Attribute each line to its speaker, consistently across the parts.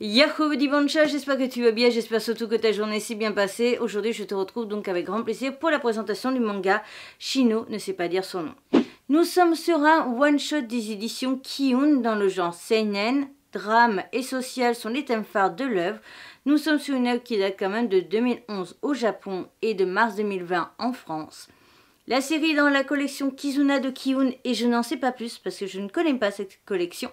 Speaker 1: Yahoo Dibancha, j'espère que tu vas bien, j'espère surtout que ta journée s'est bien passée. Aujourd'hui, je te retrouve donc avec grand plaisir pour la présentation du manga Shino ne sait pas dire son nom. Nous sommes sur un one-shot des éditions Kiyun dans le genre seinen, drame et social sont les thèmes phares de l'œuvre. Nous sommes sur une œuvre qui date quand même de 2011 au Japon et de mars 2020 en France. La série est dans la collection Kizuna de kiun et je n'en sais pas plus parce que je ne connais pas cette collection.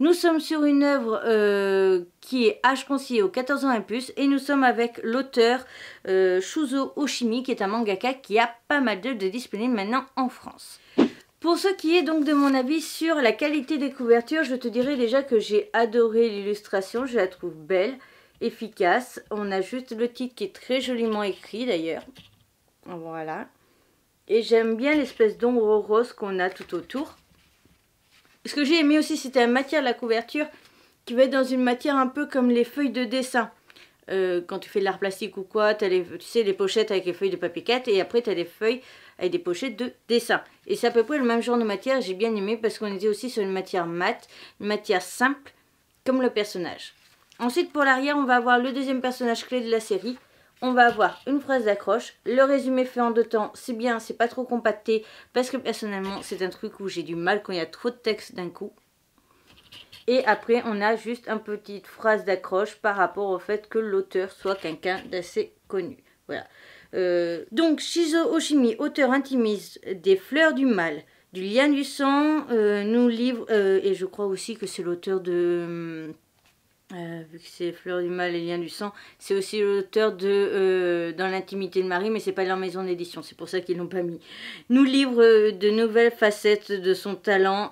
Speaker 1: Nous sommes sur une œuvre euh, qui est H conseillé aux 14 ans et plus et nous sommes avec l'auteur euh, Shuzo Oshimi qui est un mangaka qui a pas mal de disponibles maintenant en France. Pour ce qui est donc de mon avis sur la qualité des couvertures, je te dirais déjà que j'ai adoré l'illustration, je la trouve belle, efficace. On a juste le titre qui est très joliment écrit d'ailleurs. Voilà. Et j'aime bien l'espèce d'ombre rose qu'on a tout autour. Ce que j'ai aimé aussi, c'était la matière de la couverture qui va être dans une matière un peu comme les feuilles de dessin. Euh, quand tu fais de l'art plastique ou quoi, as les, tu sais, les pochettes avec les feuilles de papier 4 et après tu as les feuilles avec des pochettes de dessin. Et c'est à peu près le même genre de matière, j'ai bien aimé parce qu'on était aussi sur une matière mate, une matière simple, comme le personnage. Ensuite, pour l'arrière, on va avoir le deuxième personnage clé de la série, on va avoir une phrase d'accroche, le résumé fait en deux temps, c'est bien, c'est pas trop compacté, parce que personnellement c'est un truc où j'ai du mal quand il y a trop de texte d'un coup. Et après on a juste une petite phrase d'accroche par rapport au fait que l'auteur soit quelqu'un d'assez connu. Voilà. Euh, donc Shizo Oshimi, auteur intimiste des Fleurs du Mal, du Lien du Sang, euh, nous livre, euh, et je crois aussi que c'est l'auteur de... Hum, euh, vu que c'est Fleur du Mal et Lien du Sang, c'est aussi l'auteur de euh, Dans l'intimité de Marie, mais c'est pas leur maison d'édition, c'est pour ça qu'ils l'ont pas mis. Nous livre euh, de nouvelles facettes de son talent,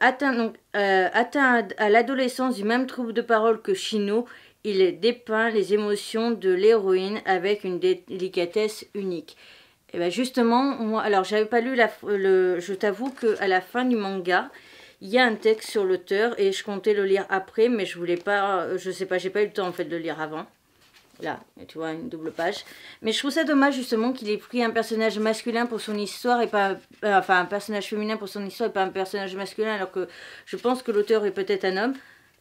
Speaker 1: atteint, donc, à, l'adolescence du même trouble de parole que Chino, il dépeint les émotions de l'héroïne avec une délicatesse unique. Et eh bien justement, moi, alors j'avais pas lu je t'avoue que à la fin du manga, il y a un texte sur l'auteur et je comptais le lire après, mais je voulais pas, je sais pas, j'ai pas eu le temps en fait de le lire avant. Là, tu vois, une double page. Mais je trouve ça dommage justement qu'il ait pris un personnage masculin pour son histoire et pas, euh, enfin un personnage féminin pour son histoire et pas un personnage masculin, alors que je pense que l'auteur est peut-être un homme.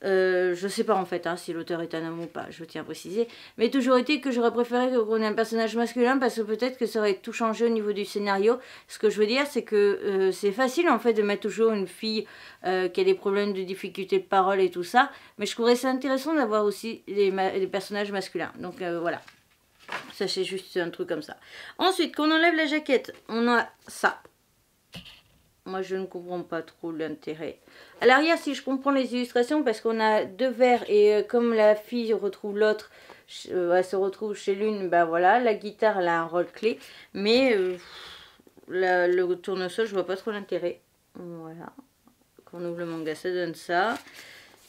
Speaker 1: Euh, je sais pas en fait hein, si l'auteur est un homme ou pas, je tiens à préciser. Mais toujours été que j'aurais préféré qu'on ait un personnage masculin parce que peut-être que ça aurait tout changé au niveau du scénario. Ce que je veux dire, c'est que euh, c'est facile en fait de mettre toujours une fille euh, qui a des problèmes de difficulté de parole et tout ça. Mais je trouverais ça intéressant d'avoir aussi les personnages masculins. Donc voilà. ça c'est juste un truc comme ça. Ensuite, quand on enlève la jaquette, on a ça moi je ne comprends pas trop l'intérêt. À l'arrière, si je comprends les illustrations, parce qu'on a deux verres et euh, comme la fille retrouve l'autre, euh, elle se retrouve chez l'une, bah voilà, la guitare elle a un rôle clé, mais euh, le tournesol, je vois pas trop l'intérêt. Voilà, quand on ouvre le manga, ça donne ça.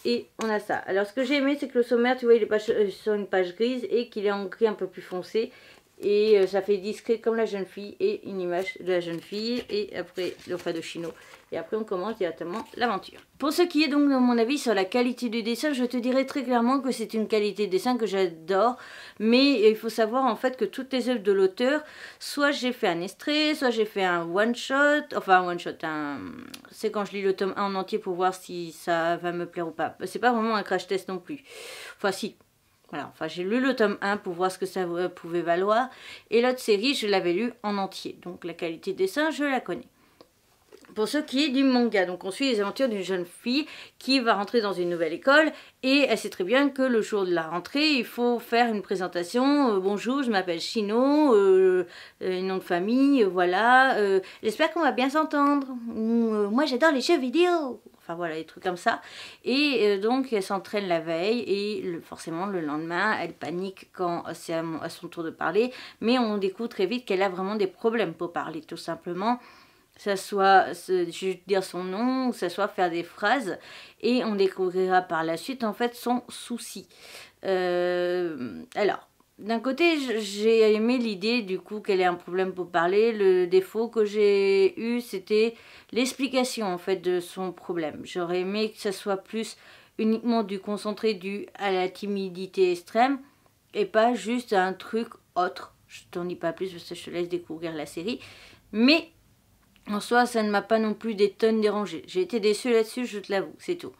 Speaker 1: Et on a ça. Alors ce que j'ai aimé, c'est que le sommaire, tu vois, il est pas sur une page grise et qu'il est en gris un peu plus foncé. Et euh, ça fait discret comme la jeune fille et une image de la jeune fille et après le fadochino. chino. Et après on commence directement l'aventure. Pour ce qui est donc de mon avis sur la qualité du dessin, je te dirais très clairement que c'est une qualité de dessin que j'adore. Mais euh, il faut savoir en fait que toutes les œuvres de l'auteur, soit j'ai fait un extrait, soit j'ai fait un one-shot. Enfin un one-shot, c'est quand je lis le tome 1 en entier pour voir si ça va me plaire ou pas. C'est pas vraiment un crash test non plus. Enfin si, enfin j'ai lu le tome 1 pour voir ce que ça pouvait valoir, et l'autre série je l'avais lu en entier, donc la qualité des dessin, je la connais. Pour ce qui est du manga, donc on suit les aventures d'une jeune fille qui va rentrer dans une nouvelle école et elle sait très bien que le jour de la rentrée, il faut faire une présentation. Euh, bonjour, je m'appelle Chino, euh, euh, nom de famille, voilà. J'espère qu'on va bien s'entendre. moi j'adore les jeux vidéo enfin voilà, des trucs comme ça. Et euh, donc elle s'entraîne la veille et forcément le lendemain, elle panique quand c'est à, son tour de parler, mais on découvre très vite qu'elle a vraiment des problèmes pour parler tout simplement ça soit dire son nom, ça soit faire des phrases, et on découvrira par la suite en fait son souci. Euh, alors, d'un côté, j'ai aimé l'idée du coup qu'elle ait un problème pour parler. Le défaut que j'ai eu, c'était l'explication en fait de son problème. J'aurais aimé que ça soit plus uniquement du concentré dû à la timidité extrême et pas juste à un truc autre. Je t'en dis pas plus parce que je te laisse découvrir la série. Mais en soi, ça ne m'a pas non plus des tonnes dérangée. J'ai été déçue là-dessus, je te l'avoue, c'est tout.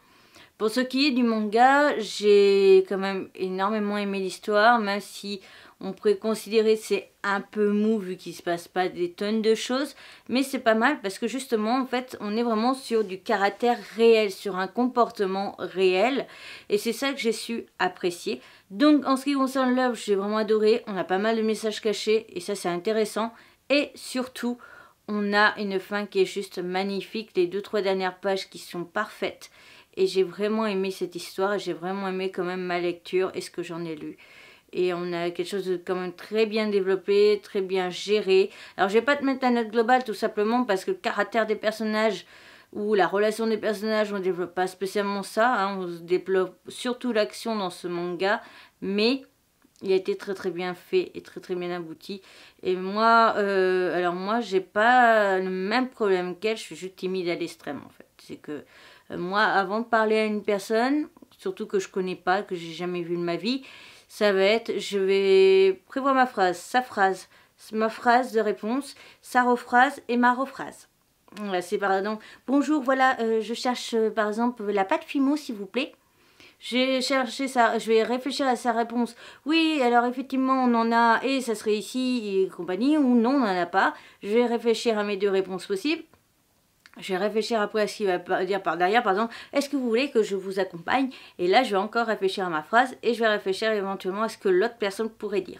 Speaker 1: Pour ce qui est du manga, j'ai quand même énormément aimé l'histoire, même si on pourrait considérer c'est un peu mou vu qu'il se passe pas des tonnes de choses, mais c'est pas mal parce que justement en fait on est vraiment sur du caractère réel, sur un comportement réel et c'est ça que j'ai su apprécier. Donc en ce qui concerne l'œuvre, j'ai vraiment adoré, on a pas mal de messages cachés et ça c'est intéressant et surtout on a une fin qui est juste magnifique, les deux trois dernières pages qui sont parfaites et j'ai vraiment aimé cette histoire et j'ai vraiment aimé quand même ma lecture et ce que j'en ai lu. Et on a quelque chose de quand même très bien développé, très bien géré. Alors je vais pas te mettre la note globale tout simplement parce que le caractère des personnages ou la relation des personnages, on ne développe pas spécialement ça. Hein. on développe surtout l'action dans ce manga. Mais il a été très très bien fait et très très bien abouti. Et moi, euh, alors moi, j'ai pas le même problème qu'elle, je suis juste timide à l'extrême en fait. C'est que euh, moi, avant de parler à une personne, surtout que je connais pas, que j'ai jamais vu de ma vie, ça va être je vais prévoir ma phrase, sa phrase, ma phrase de réponse, sa rephrase et ma rephrase. Voilà, c'est exemple, Bonjour, voilà, euh, je cherche euh, par exemple la pâte Fimo, s'il vous plaît. J'ai cherché ça, je vais réfléchir à sa réponse. Oui, alors effectivement, on en a, et ça serait ici, et compagnie, ou non, on n'en a pas. Je vais réfléchir à mes deux réponses possibles. Je vais réfléchir après à ce qu'il va dire par derrière. Par exemple, est-ce que vous voulez que je vous accompagne Et là, je vais encore réfléchir à ma phrase et je vais réfléchir éventuellement à ce que l'autre personne pourrait dire.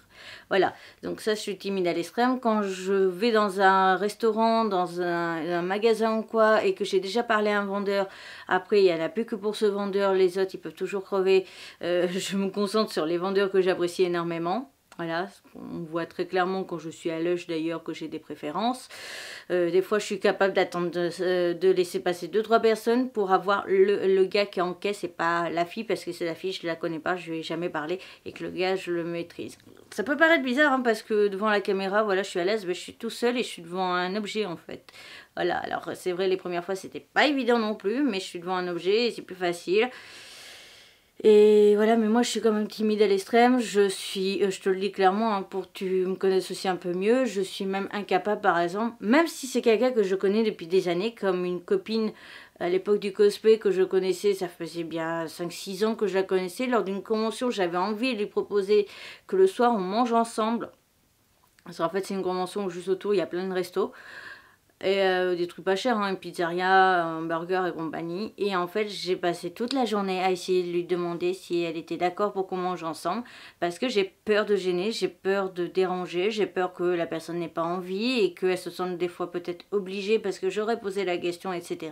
Speaker 1: Voilà, donc ça, je suis timide à l'extrême. Quand je vais dans un restaurant, dans un, magasin ou quoi, et que j'ai déjà parlé à un vendeur, après, il n'y en a plus que pour ce vendeur, les autres, ils peuvent toujours crever. Euh, je me concentre sur les vendeurs que j'apprécie énormément. Voilà, on voit très clairement quand je suis à l'œil d'ailleurs que j'ai des préférences. Euh, des fois, je suis capable d'attendre euh, de, laisser passer deux trois personnes pour avoir le, gars qui est en caisse et pas la fille parce que c'est la fille, je la connais pas, je lui ai jamais parlé et que le gars, je le maîtrise. Ça peut paraître bizarre hein, parce que devant la caméra, voilà, je suis à l'aise, mais je suis tout seul et je suis devant un objet en fait. Voilà, alors c'est vrai, les premières fois, c'était pas évident non plus, mais je suis devant un objet et c'est plus facile. Et voilà, mais moi je suis quand même timide à l'extrême, je suis, euh, je te le dis clairement, hein, pour que tu me connaisses aussi un peu mieux, je suis même incapable par exemple, même si c'est quelqu'un que je connais depuis des années, comme une copine à l'époque du cosplay que je connaissais, ça faisait bien 5-6 ans que je la connaissais, lors d'une convention j'avais envie de lui proposer que le soir on mange ensemble, parce qu'en fait c'est une convention juste autour il y a plein de restos, et euh, des trucs pas chers, hein, une pizzeria, un burger et compagnie. Et en fait, j'ai passé toute la journée à essayer de lui demander si elle était d'accord pour qu'on mange ensemble, parce que j'ai peur de gêner, j'ai peur de déranger, j'ai peur que la personne n'ait pas envie et qu'elle se sente des fois peut-être obligée parce que j'aurais posé la question, etc.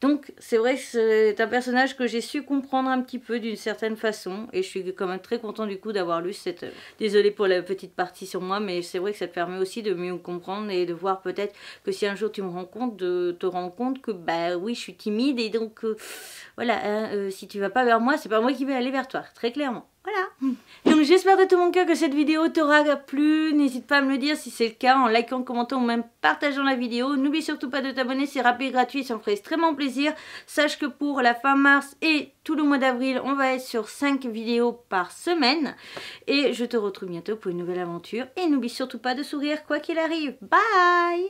Speaker 1: Donc c'est vrai que c'est un personnage que j'ai su comprendre un petit peu d'une certaine façon et je suis quand même très content du coup d'avoir lu cette... Désolée pour la petite partie sur moi mais c'est vrai que ça te permet aussi de mieux comprendre et de voir peut-être que si un jour tu me rends compte de te rends compte que bah oui je suis timide et donc euh, voilà, hein, euh, si tu vas pas vers moi c'est pas moi qui vais aller vers toi, très clairement. Voilà. Donc j'espère de tout mon cœur que cette vidéo t'aura plu. N'hésite pas à me le dire si c'est le cas en likant, commentant ou même partageant la vidéo. N'oublie surtout pas de t'abonner, c'est rapide, gratuit, ça me ferait extrêmement plaisir. Sache que pour la fin mars et tout le mois d'avril, on va être sur 5 vidéos par semaine. Et je te retrouve bientôt pour une nouvelle aventure. Et n'oublie surtout pas de sourire quoi qu'il arrive. Bye